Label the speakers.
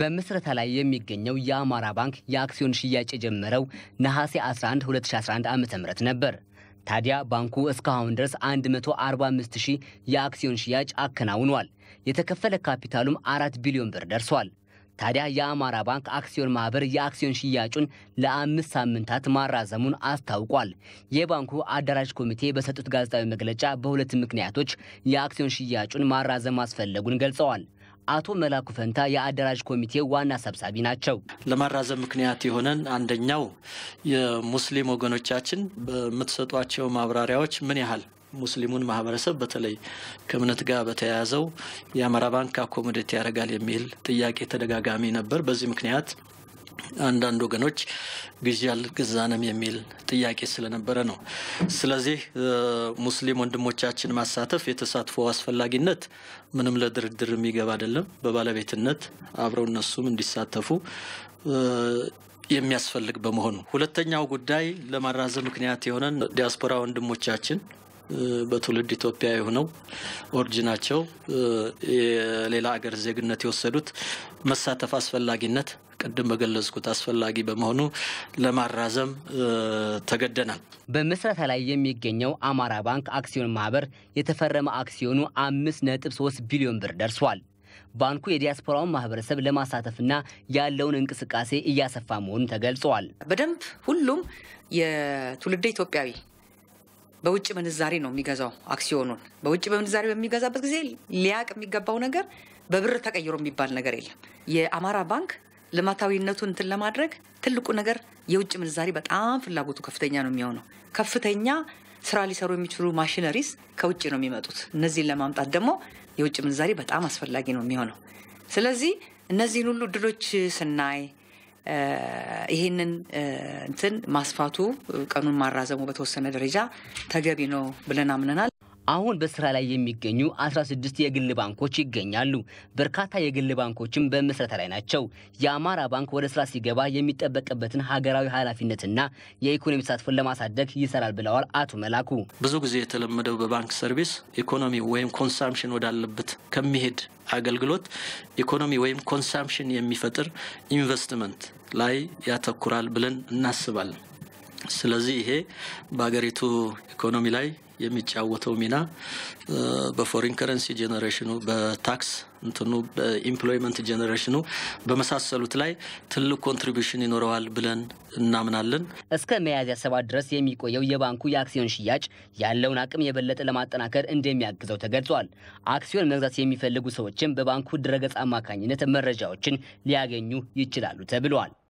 Speaker 1: በምስረታ ላይ የሚገኘው የአማራ ባንክ የአክሲዮን ሽያጭ የጀመረው ነሐሴ 11 2011 ዓ ም ነበር። ታዲያ ባንኩ እስካሁን ድረስ 145 ሺህ የአክሲዮን ሽያጭ አከናውኗል። የተከፈለ ካፒታሉም 4 ቢሊዮን ብር ደርሷል። ታዲያ የአማራ ባንክ አክሲዮን ማህበር የአክሲዮን ሽያጩን ለአምስት ሳምንታት ማራዘሙን አስታውቋል። የባንኩ አዳራጅ ኮሚቴ በሰጡት ጋዜጣዊ መግለጫ በሁለት ምክንያቶች የአክሲዮን ሽያጩን ማራዘም ማስፈለጉን ገልጸዋል። አቶ መላኩ ፈንታ የአደራጅ ኮሚቴ ዋና ሰብሳቢ ናቸው።
Speaker 2: ለማራዘም ምክንያት የሆነን አንደኛው የሙስሊም ወገኖቻችን በምትሰጧቸው ማብራሪያዎች ምን ያህል ሙስሊሙን ማህበረሰብ በተለይ ከእምነት ጋር በተያያዘው የአማራ ባንክ አኮሞዴት ያደርጋል የሚል ጥያቄ ተደጋጋሚ ነበር። በዚህ ምክንያት አንዳንድ ወገኖች ግዢ አልገዛንም የሚል ጥያቄ ስለነበረ ነው። ስለዚህ ሙስሊም ወንድሞቻችን ማሳተፍ የተሳትፎ አስፈላጊነት ምንም ለድርድር የሚገባ አይደለም። በባለቤትነት አብረው እነሱም እንዲሳተፉ የሚያስፈልግ በመሆኑ ሁለተኛው ጉዳይ ለማራዘም ምክንያት የሆነን ዲያስፖራ ወንድሞቻችን በትውልድ ኢትዮጵያ የሆነው ናቸው። የሌላ አገር ዜግነት የወሰዱት መሳተፍ አስፈላጊነት ቅድም በገለጽኩት አስፈላጊ በመሆኑ ለማራዘም ተገደናል።
Speaker 1: በምስረታ ላይ የሚገኘው አማራ ባንክ አክሲዮን ማህበር የተፈረመ አክሲዮኑ አምስት ነጥብ ሶስት ቢሊዮን ብር ደርሷል። ባንኩ የዲያስፖራውን ማህበረሰብ ለማሳተፍና ያለውን እንቅስቃሴ እያሰፋ መሆኑን ተገልጿል። በደንብ ሁሉም
Speaker 3: የትውልደ ኢትዮጵያዊ በውጭ ምንዛሬ ነው የሚገዛው አክሲዮኑን። በውጭ ምንዛሬ በሚገዛበት ጊዜ ሊያቅ የሚገባው ነገር በብር ተቀይሮ የሚባል ነገር የለም። የአማራ ባንክ ልማታዊነቱን እንትን ለማድረግ ትልቁ ነገር የውጭ ምንዛሬ በጣም ፍላጎቱ ከፍተኛ ነው የሚሆነው። ከፍተኛ ስራ ሊሰሩ የሚችሉ ማሽነሪስ ከውጭ ነው የሚመጡት። እነዚህን ለማምጣት ደግሞ የውጭ ምንዛሬ በጣም አስፈላጊ ነው የሚሆነው። ስለዚህ እነዚህን ሁሉ እድሎች ስናይ ይህንን እንትን ማስፋቱ ቀኑን ማራዘሙ በተወሰነ ደረጃ ተገቢ ነው ብለን አምነናል። አሁን በስራ
Speaker 1: ላይ የሚገኙ 16 የግል ባንኮች ይገኛሉ። በርካታ የግል ባንኮችም በምስረታ ላይ ናቸው። የአማራ ባንክ ወደ ስራ ሲገባ የሚጠበቅበትን ሀገራዊ ኃላፊነትና የኢኮኖሚ ተሳትፎን ለማሳደግ ይሰራል ብለዋል አቶ መላኩ።
Speaker 2: ብዙ ጊዜ የተለመደው በባንክ ሰርቪስ ኢኮኖሚ ወይም ኮንሳምፕሽን ወዳለበት ከሚሄድ አገልግሎት ኢኮኖሚ ወይም ኮንሳምፕሽን የሚፈጥር ኢንቨስትመንት ላይ ያተኩራል ብለን እናስባለን። ስለዚህ ይሄ በሀገሪቱ ኢኮኖሚ ላይ የሚጫወተው ሚና በፎሪን ከረንሲ ጄኔሬሽኑ፣ በታክስ እንትኑ፣ በኢምፕሎይመንት ጄኔሬሽኑ በመሳሰሉት ላይ ትልቅ ኮንትሪቢሽን ይኖረዋል ብለን እናምናለን።
Speaker 1: እስከ ሚያዝያ ሰባት ድረስ የሚቆየው የባንኩ የአክሲዮን ሽያጭ ያለውን አቅም የበለጠ ለማጠናከር እንደሚያግዘው ተገልጿል። አክሲዮን መግዛት የሚፈልጉ ሰዎችም በባንኩ ድረገጽ አማካኝነት መረጃዎችን ሊያገኙ ይችላሉ ተብሏል።